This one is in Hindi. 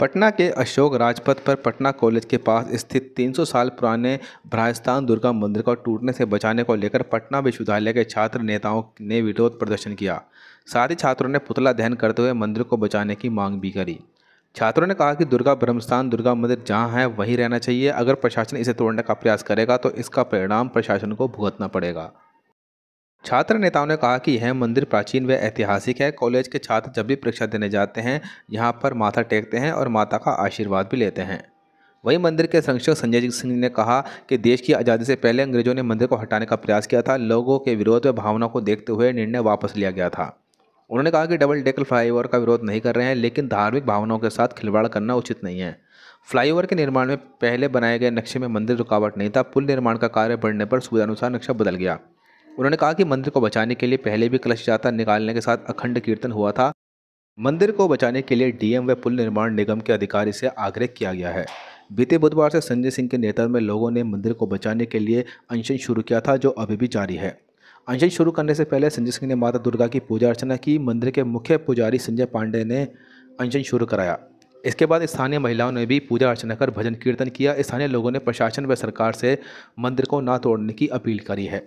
पटना के अशोक राजपथ पर पटना कॉलेज के पास स्थित 300 साल पुराने भ्राजस्थान दुर्गा मंदिर को टूटने से बचाने को लेकर पटना विश्वविद्यालय के छात्र नेताओं ने विरोध प्रदर्शन किया साथ ही छात्रों ने पुतला दहन करते हुए मंदिर को बचाने की मांग भी करी छात्रों ने कहा कि दुर्गा ब्रह्मस्थान दुर्गा मंदिर जहाँ है वहीं रहना चाहिए अगर प्रशासन इसे तोड़ने का प्रयास करेगा तो इसका परिणाम प्रशासन को भुगतना पड़ेगा छात्र नेताओं ने कहा कि यह मंदिर प्राचीन व ऐतिहासिक है कॉलेज के छात्र जब भी परीक्षा देने जाते हैं यहाँ पर माथा टेकते हैं और माता का आशीर्वाद भी लेते हैं वहीं मंदिर के संरक्षक संजय सिंह ने कहा कि देश की आज़ादी से पहले अंग्रेजों ने मंदिर को हटाने का प्रयास किया था लोगों के विरोध व भावना को देखते हुए निर्णय वापस लिया गया था उन्होंने कहा कि डबल डेकल फ्लाईओवर का विरोध नहीं कर रहे हैं लेकिन धार्मिक भावनाओं के साथ खिलवाड़ करना उचित नहीं है फ्लाईओवर के निर्माण में पहले बनाए गए नक्शे में मंदिर रुकावट नहीं था पुल निर्माण का कार्य बढ़ने पर सुविधानुसार नक्शा बदल गया उन्होंने कहा कि मंदिर को बचाने के लिए पहले भी कलश यात्रा निकालने के साथ अखंड कीर्तन हुआ था मंदिर को बचाने के लिए डीएम व पुल निर्माण निगम के अधिकारी से आग्रह किया गया है बीते बुधवार से संजय सिंह के नेतृत्व में लोगों ने मंदिर को बचाने के लिए अनशन शुरू किया था जो अभी भी जारी है अनशन शुरू करने से पहले संजय सिंह ने माता दुर्गा की पूजा अर्चना की मंदिर के मुख्य पुजारी संजय पांडे ने अनशन शुरू कराया इसके बाद स्थानीय महिलाओं ने भी पूजा अर्चना कर भजन कीर्तन किया स्थानीय लोगों ने प्रशासन व सरकार से मंदिर को ना तोड़ने की अपील करी है